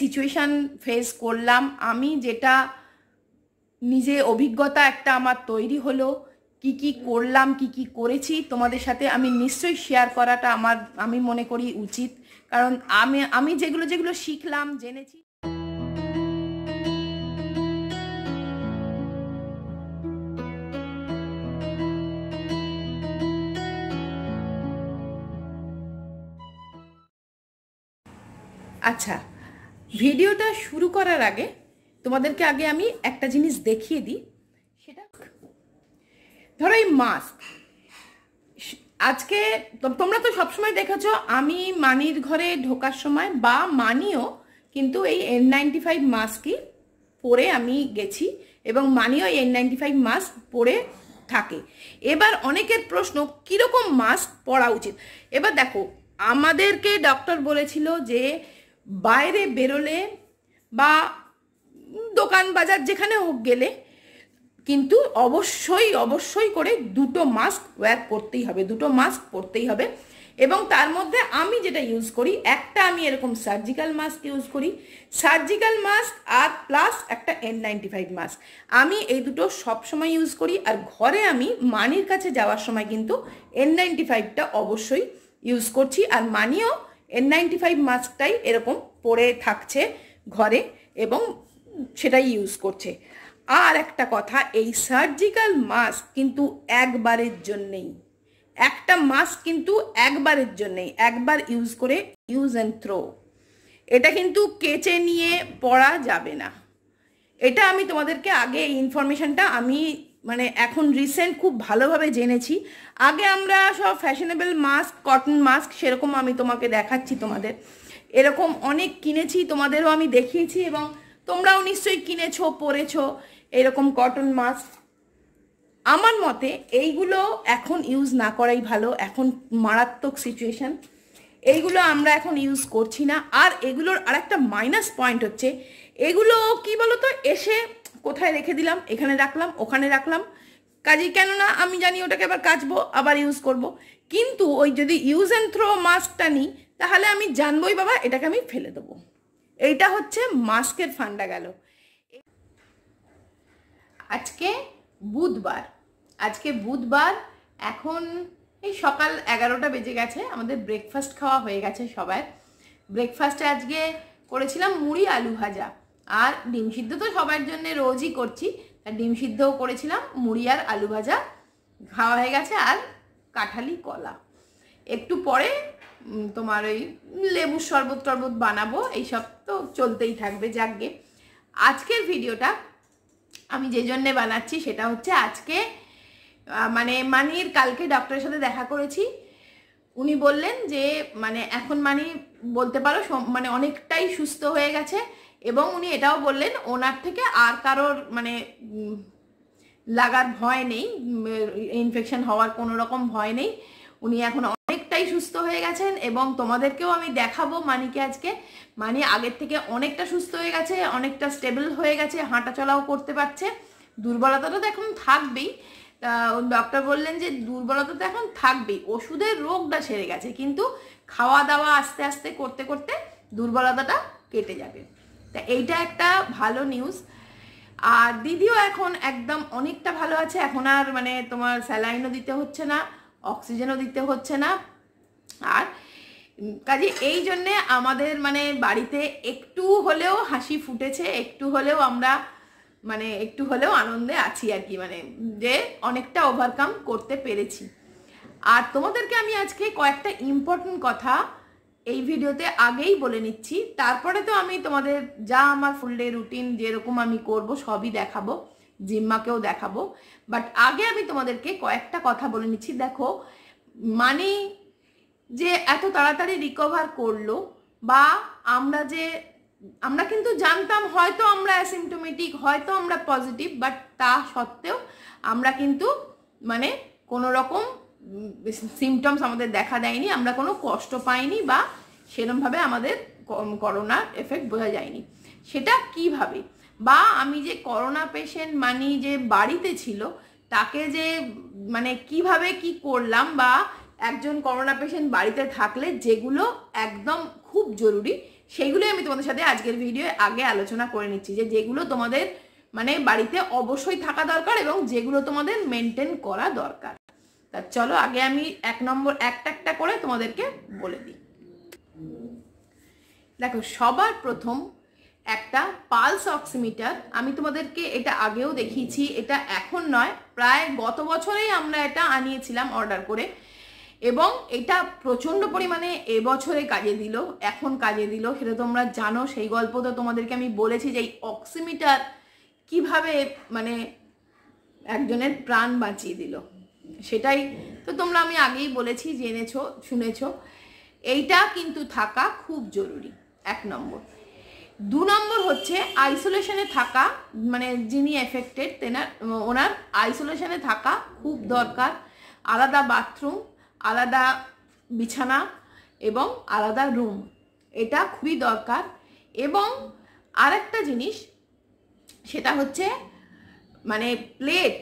Situation face করলাম আমি যেটা নিজে অভিজ্ঞতা একটা আমার তৈরি হলো কি কি করলাম কি কি করেছি তোমাদের সাথে আমি নিশ্চয়ই শেয়ার করাটা আমার আমি মনে করি উচিত কারণ আমি আমি যেগুলো যেগুলো শিখলাম জেনেছি আচ্ছা ভিডিওটা শুরু করার আগে তোমাদেরকে আগে আমি একটা জিনিস দেখিয়ে দিই সেটা ধরো এই মাস্ক আজকে তোমরা তো সবসময় দেখেছো আমি মানির ঘরে ঢোকার সময় বা মানিও কিন্তু এই এন নাইনটি ফাইভ মাস্কই পরে আমি গেছি এবং মানিও এন নাইনটি ফাইভ মাস্ক পরে থাকে এবার অনেকের প্রশ্ন কীরকম মাস্ক পরা উচিত এবার দেখো আমাদেরকে ডক্টর বলেছিল যে বাইরে বেরোলে বা দোকান বাজার যেখানে হোক গেলে কিন্তু অবশ্যই অবশ্যই করে দুটো মাস্ক ওয়্যার করতেই হবে দুটো মাস্ক পরতেই হবে এবং তার মধ্যে আমি যেটা ইউজ করি একটা আমি এরকম সার্জিক্যাল মাস্ক ইউজ করি সার্জিক্যাল মাস্ক আর প্লাস একটা এন নাইনটি ফাইভ মাস্ক আমি এই দুটো সবসময় ইউজ করি আর ঘরে আমি মানির কাছে যাওয়ার সময় কিন্তু এন নাইনটি ফাইভটা অবশ্যই ইউজ করছি আর মানিও এন নাইনটি ফাইভ মাস্কটাই এরকম পরে থাকছে ঘরে এবং সেটাই ইউজ করছে আর একটা কথা এই সার্জিক্যাল মাস্ক কিন্তু একবারের জন্যেই একটা মাস্ক কিন্তু একবারের জন্যেই একবার ইউজ করে ইউজ অ্যান্ড থ্রো এটা কিন্তু কেচে নিয়ে পড়া যাবে না এটা আমি তোমাদেরকে আগে ইনফরমেশনটা আমি মানে এখন রিসেন্ট খুব ভালোভাবে জেনেছি আগে আমরা সব ফ্যাশনেবল মাস্ক কটন মাস্ক সেরকম আমি তোমাকে দেখাচ্ছি তোমাদের এরকম অনেক কিনেছি তোমাদেরও আমি দেখিয়েছি এবং তোমরাও নিশ্চয়ই কিনেছো পরেছ এরকম কটন মাস্ক আমার মতে এইগুলো এখন ইউজ না করাই ভালো এখন মারাত্মক সিচুয়েশান এইগুলো আমরা এখন ইউজ করছি না আর এগুলোর আরেকটা মাইনাস পয়েন্ট হচ্ছে এগুলো কি বলতো এসে কোথায় রেখে দিলাম এখানে রাখলাম ওখানে রাখলাম কাজেই কেননা আমি জানি ওটাকে আবার কাচবো আবার ইউজ করব। কিন্তু ওই যদি ইউজ অ্যান্ড থ্রো মাস্কটা নিই তাহলে আমি জানবোই বাবা এটাকে আমি ফেলে দেবো এইটা হচ্ছে মাস্কের ফান্ডা গেল আজকে বুধবার আজকে বুধবার এখন এই সকাল এগারোটা বেজে গেছে আমাদের ব্রেকফাস্ট খাওয়া হয়ে গেছে সবার ব্রেকফাস্টে আজকে করেছিলাম মুড়ি আলু ভাজা আর ডিম সিদ্ধ তো সবার জন্য রোজই করছি আর ডিম সিদ্ধও করেছিলাম মুড়ি আর আলু ভাজা খাওয়া হয়ে গেছে আর কাঁঠালি কলা একটু পরে তোমার ওই লেবুর শরবত টরবত বানাবো এইসব তো চলতেই থাকবে যাকগে আজকের ভিডিওটা আমি যে জন্যে বানাচ্ছি সেটা হচ্ছে আজকে মানে মানির কালকে ডক্টরের সাথে দেখা করেছি উনি বললেন যে মানে এখন মানি বলতে পারো মানে অনেকটাই সুস্থ হয়ে গেছে এবং উনি এটাও বললেন ওনার থেকে আর কারোর মানে লাগার ভয় নেই ইনফেকশন হওয়ার কোনো রকম ভয় নেই উনি এখন অনেকটাই সুস্থ হয়ে গেছেন এবং তোমাদেরকেও আমি দেখাবো মানিকে আজকে মানি আগের থেকে অনেকটা সুস্থ হয়ে গেছে অনেকটা স্টেবল হয়ে গেছে হাঁটাচলাও করতে পারছে দুর্বলতাটা তো এখন থাকবেই ডক্টর বললেন যে দুর্বলতা তো এখন থাকবেই ওষুধের রোগটা সেরে গেছে কিন্তু খাওয়া দাওয়া আস্তে আস্তে করতে করতে দুর্বলতাটা কেটে যাবে তা এইটা একটা ভালো নিউজ আর দিদিও এখন একদম অনেকটা ভালো আছে এখন আর মানে তোমার স্যালাইনও দিতে হচ্ছে না অক্সিজেনও দিতে হচ্ছে না আর কাজে এই জন্যে আমাদের মানে বাড়িতে একটু হলেও হাসি ফুটেছে একটু হলেও আমরা মানে একটু হলেও আনন্দে আছি আর কি মানে যে অনেকটা ওভারকাম করতে পেরেছি আর তোমাদেরকে আমি আজকে কয়েকটা ইম্পর্টেন্ট কথা এই ভিডিওতে আগেই বলে নিচ্ছি তারপরে তো আমি তোমাদের যা আমার ফুল ডে রুটিন যেরকম আমি করব সবই দেখাবো জিম্মাকেও দেখাবো বাট আগে আমি তোমাদেরকে কয়েকটা কথা বলে নিচ্ছি দেখো মানে যে এত তাড়াতাড়ি রিকভার করলো বা আমরা যে আমরা কিন্তু জানতাম হয়তো আমরা অ্যাসিমটোমেটিক হয়তো আমরা পজিটিভ বাট তা সত্ত্বেও আমরা কিন্তু মানে কোনো রকম সিমটমস আমাদের দেখা দেয়নি আমরা কোনো কষ্ট পাইনি বা সেরমভাবে আমাদের করোনার এফেক্ট বোঝা যায়নি সেটা কিভাবে বা আমি যে করোনা পেশেন্ট মানি যে বাড়িতে ছিল তাকে যে মানে কিভাবে কি করলাম বা একজন করোনা পেশেন্ট বাড়িতে থাকলে যেগুলো একদম খুব জরুরি সেগুলোই আমি তোমাদের সাথে আজকের ভিডিও আগে আলোচনা করে নিচ্ছি যে যেগুলো তোমাদের মানে বাড়িতে অবশ্যই থাকা দরকার এবং যেগুলো তোমাদের মেনটেন করা দরকার তা চলো আগে আমি এক নম্বর একটা একটা করে তোমাদেরকে বলে দিই দেখো সবার প্রথম একটা পালস অক্সিমিটার আমি তোমাদেরকে এটা আগেও দেখিয়েছি এটা এখন নয় প্রায় গত বছরেই আমরা এটা আনিয়েছিলাম অর্ডার করে এবং এটা প্রচণ্ড পরিমাণে এবছরে কাজে দিল এখন কাজে দিল সেটা তোমরা জানো সেই গল্প তো তোমাদেরকে আমি বলেছি যে এই অক্সিমিটার কীভাবে মানে একজনের প্রাণ বাঁচিয়ে দিল সেটাই তো তোমরা আমি আগেই বলেছি জেনেছো শুনেছো এইটা কিন্তু থাকা খুব জরুরি এক নম্বর দু নম্বর হচ্ছে আইসোলেশনে থাকা মানে যিনি এফেক্টেড তেনার ওনার আইসোলেশনে থাকা খুব দরকার আলাদা বাথরুম আলাদা বিছানা এবং আলাদা রুম এটা খুবই দরকার এবং আরেকটা জিনিস সেটা হচ্ছে মানে প্লেট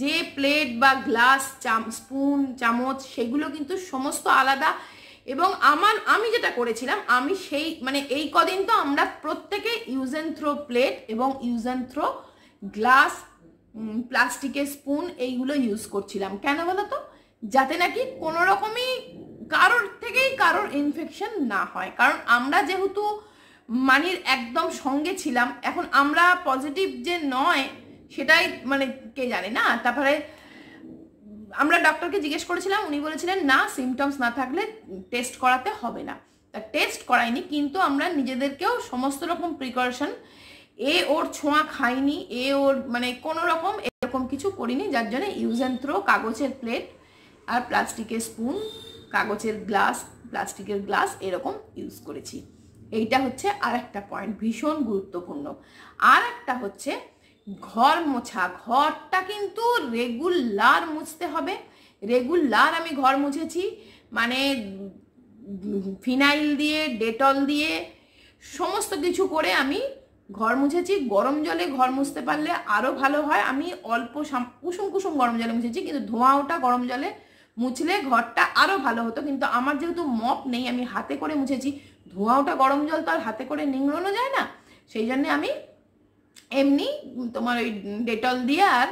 যে প্লেট বা গ্লাস চাম স্পুন চামচ সেগুলো কিন্তু সমস্ত আলাদা এবং আমার আমি যেটা করেছিলাম আমি সেই মানে এই কদিন তো আমরা প্রত্যেকে ইউজ অ্যান্ড থ্রো প্লেট এবং ইউজ অ্যান্ড থ্রো গ্লাস প্লাস্টিকের স্পুন এইগুলো ইউজ করছিলাম কেন বলো তো যাতে নাকি কোনো রকমই কারোর থেকেই কারোর ইনফেকশন না হয় কারণ আমরা যেহেতু মানির একদম সঙ্গে ছিলাম এখন আমরা পজিটিভ যে নয় সেটাই মানে কে জানে না তারপরে আমরা ডক্টরকে জিজ্ঞেস করেছিলাম উনি বলেছিলেন না সিমটমস না থাকলে টেস্ট করাতে হবে না তা টেস্ট করাইনি কিন্তু আমরা নিজেদেরকেও সমস্ত রকম প্রিকশন এ ওর ছোঁয়া খাইনি এ ওর মানে কোনো রকম এরকম কিছু করিনি যার জন্য ইউজ অ্যান্ড থ্রো কাগজের প্লেট আর প্লাস্টিকের স্পুন কাগজের গ্লাস প্লাস্টিকের গ্লাস এরকম ইউজ করেছি এইটা হচ্ছে আর একটা পয়েন্ট ভীষণ গুরুত্বপূর্ণ আর একটা হচ্ছে ঘর মোছা ঘরটা কিন্তু রেগুলার মুছতে হবে রেগুলার আমি ঘর মুছেছি মানে ফিনাইল দিয়ে ডেটল দিয়ে সমস্ত কিছু করে আমি ঘর মুছেছি গরম জলে ঘর মুছতে পারলে আরও ভালো হয় আমি অল্প কুসুম কুসুম গরম জলে মুছেছি কিন্তু ধোঁয়া ওটা গরম জলে মুছলে ঘরটা আরও ভালো হতো কিন্তু আমার যেহেতু মপ নেই আমি হাতে করে মুছেছি ধোঁয়া ওটা গরম জল তো আর হাতে করে নিংড়ানো যায় না সেই জন্যে আমি এমনি তোমার ওই ডেটল দিয়ে আর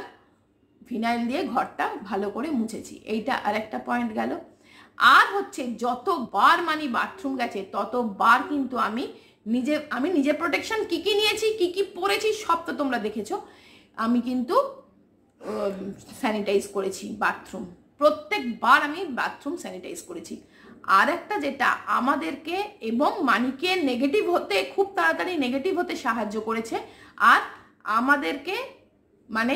ফিনাইল দিয়ে ঘরটা ভালো করে মুছেছি এইটা আর একটা পয়েন্ট গেল আর হচ্ছে যতবার মানে বাথরুম গেছে ততবার কিন্তু আমি নিজে আমি নিজে প্রোটেকশন কি কি নিয়েছি কি কি পরেছি সব তো তোমরা দেখেছো আমি কিন্তু স্যানিটাইজ করেছি বাথরুম প্রত্যেকবার আমি বাথরুম স্যানিটাইজ করেছি আর একটা যেটা আমাদেরকে এবং মানিকে নেগেটিভ হতে খুব তাড়াতাড়ি নেগেটিভ হতে সাহায্য করেছে আর আমাদেরকে মানে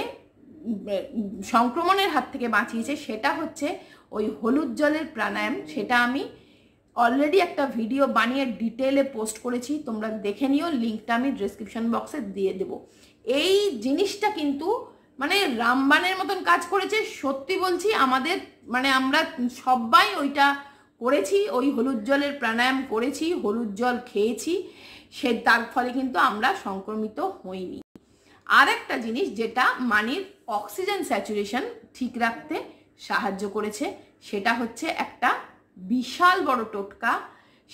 সংক্রমণের হাত থেকে বাঁচিয়েছে সেটা হচ্ছে ওই হলুদ জলের প্রাণায়াম সেটা আমি অলরেডি একটা ভিডিও বানিয়ে ডিটেলে পোস্ট করেছি তোমরা দেখে নিও লিঙ্কটা আমি ডিসক্রিপশন বক্সে দিয়ে দেব এই জিনিসটা কিন্তু মানে রামবানের মতন কাজ করেছে সত্যি বলছি আমাদের মানে আমরা সবাই ওইটা করেছি ওই হলুদ জলের প্রাণায়াম করেছি হলুদ জল খেয়েছি সে তার ফলে কিন্তু আমরা সংক্রমিত হইনি আর একটা জিনিস যেটা মানির অক্সিজেন স্যাচুরেশন ঠিক রাখতে সাহায্য করেছে সেটা হচ্ছে একটা বিশাল বড় টোটকা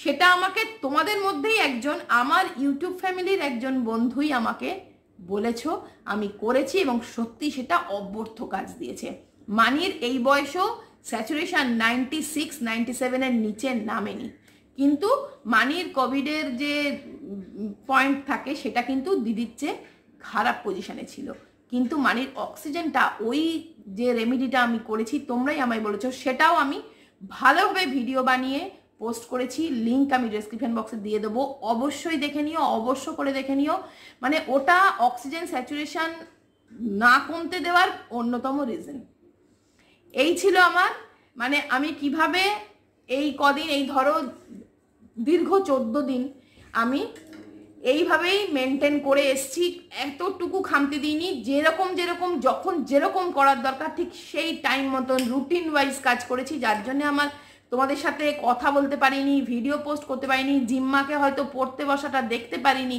সেটা আমাকে তোমাদের মধ্যেই একজন আমার ইউটিউব ফ্যামিলির একজন বন্ধুই আমাকে বলেছ আমি করেছি এবং সত্যি সেটা অব্যর্থ কাজ দিয়েছে মানির এই বয়সেও স্যাচুরেশন নাইনটি সিক্স নাইনটি সেভেনের নিচে নামেনি কিন্তু মানির কোভিডের যে পয়েন্ট থাকে সেটা কিন্তু দিদির চেয়ে খারাপ পজিশানে ছিল কিন্তু মানির অক্সিজেনটা ওই যে রেমিডিটা আমি করেছি তোমরাই আমায় বলেছ সেটাও আমি ভালোভাবে ভিডিও বানিয়ে পোস্ট করেছি লিঙ্ক আমি ডেসক্রিপশন বক্সে দিয়ে দেবো অবশ্যই দেখে নিও অবশ্য করে দেখে নিও মানে ওটা অক্সিজেন স্যাচুরেশান না কমতে দেওয়ার অন্যতম রিজন এই ছিল আমার মানে আমি কিভাবে এই কদিন এই ধরো দীর্ঘ চোদ্দ দিন আমি এইভাবেই মেনটেন করে এসছি এতটুকু খামতে দিইনি যেরকম যেরকম যখন যেরকম করার দরকার ঠিক সেই টাইম মতন রুটিন ওয়াইজ কাজ করেছি যার জন্য আমার তোমাদের সাথে কথা বলতে পারিনি ভিডিও পোস্ট করতে পারিনি জিম্মাকে হয়তো পড়তে বসাটা দেখতে পারিনি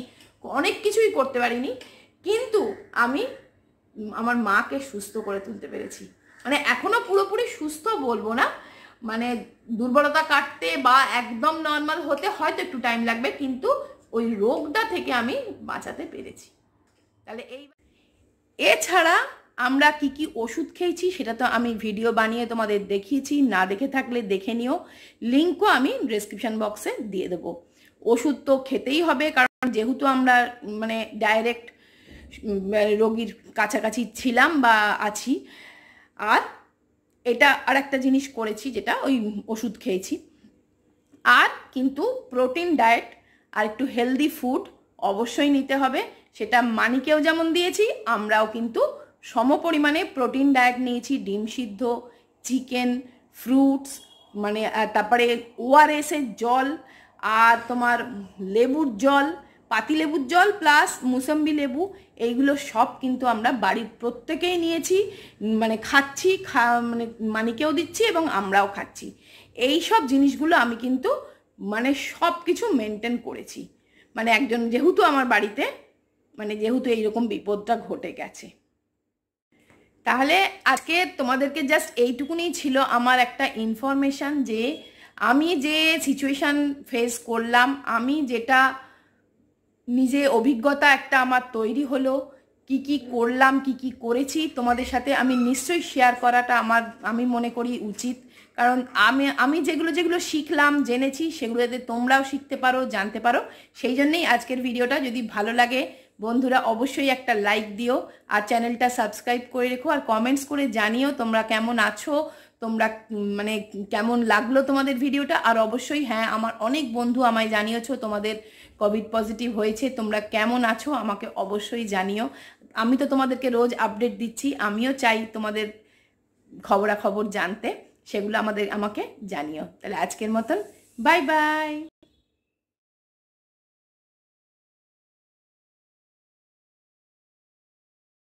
অনেক কিছুই করতে পারিনি কিন্তু আমি আমার মাকে সুস্থ করে তুলতে পেরেছি মানে এখনও পুরোপুরি সুস্থ বলবো না মানে দুর্বলতা কাটতে বা একদম নর্মাল হতে হয়তো একটু টাইম লাগবে কিন্তু ওই রোগটা থেকে আমি বাঁচাতে পেরেছি তাহলে এই এছাড়া আমরা কি কি ওষুধ খেয়েছি সেটা তো আমি ভিডিও বানিয়ে তোমাদের দেখিয়েছি না দেখে থাকলে দেখে নিও লিঙ্কও আমি ডিসক্রিপশান বক্সে দিয়ে দেব ওষুধ তো খেতেই হবে কারণ যেহেতু আমরা মানে ডাইরেক্ট মানে রোগীর কাছাকাছি ছিলাম বা আছি আর এটা আর একটা জিনিস করেছি যেটা ওই ওষুধ খেয়েছি আর কিন্তু প্রোটিন ডায়েট আর একটু হেলদি ফুড অবশ্যই নিতে হবে সেটা মানিকেও যেমন দিয়েছি আমরাও কিন্তু সমপরিমাণে প্রোটিন ডায়েট নিয়েছি ডিম সিদ্ধ চিকেন ফ্রুটস মানে তারপরে ওআরএসের জল আর তোমার লেবুর জল পাতিলেবুর জল প্লাস মুসম্বি লেবু এইগুলো সব কিন্তু আমরা বাড়ির প্রত্যেকেই নিয়েছি মানে খাচ্ছি খা মানে মানিকেও দিচ্ছি এবং আমরাও খাচ্ছি এই সব জিনিসগুলো আমি কিন্তু মানে সব কিছু মেনটেন করেছি মানে একজন যেহেতু আমার বাড়িতে মানে যেহেতু এইরকম বিপদটা ঘটে গেছে তাহলে আজকে তোমাদেরকে জাস্ট এইটুকুনি ছিল আমার একটা ইনফরমেশান যে আমি যে সিচুয়েশান ফেস করলাম আমি যেটা নিজে অভিজ্ঞতা একটা আমার তৈরি হলো কি কি করলাম কি কি করেছি তোমাদের সাথে আমি নিশ্চয়ই শেয়ার করাটা আমার আমি মনে করি উচিত কারণ আমি আমি যেগুলো যেগুলো শিখলাম জেনেছি সেগুলো যাতে তোমরাও শিখতে পারো জানতে পারো সেই জন্যেই আজকের ভিডিওটা যদি ভালো লাগে বন্ধুরা অবশ্যই একটা লাইক দিও আর চ্যানেলটা সাবস্ক্রাইব করে রেখো আর কমেন্টস করে জানিও তোমরা কেমন আছো তোমরা মানে কেমন লাগলো তোমাদের ভিডিওটা আর অবশ্যই হ্যাঁ আমার অনেক বন্ধু আমায় জানিয়েছো তোমাদের কোভিড পজিটিভ হয়েছে তোমরা কেমন আছো আমাকে অবশ্যই জানিও আমি তো তোমাদেরকে রোজ আপডেট দিচ্ছি আমিও চাই তোমাদের খবরাখবর জানতে সেগুলো আমাদের আমাকে জানিও তাহলে আজকের মতন বাই বাই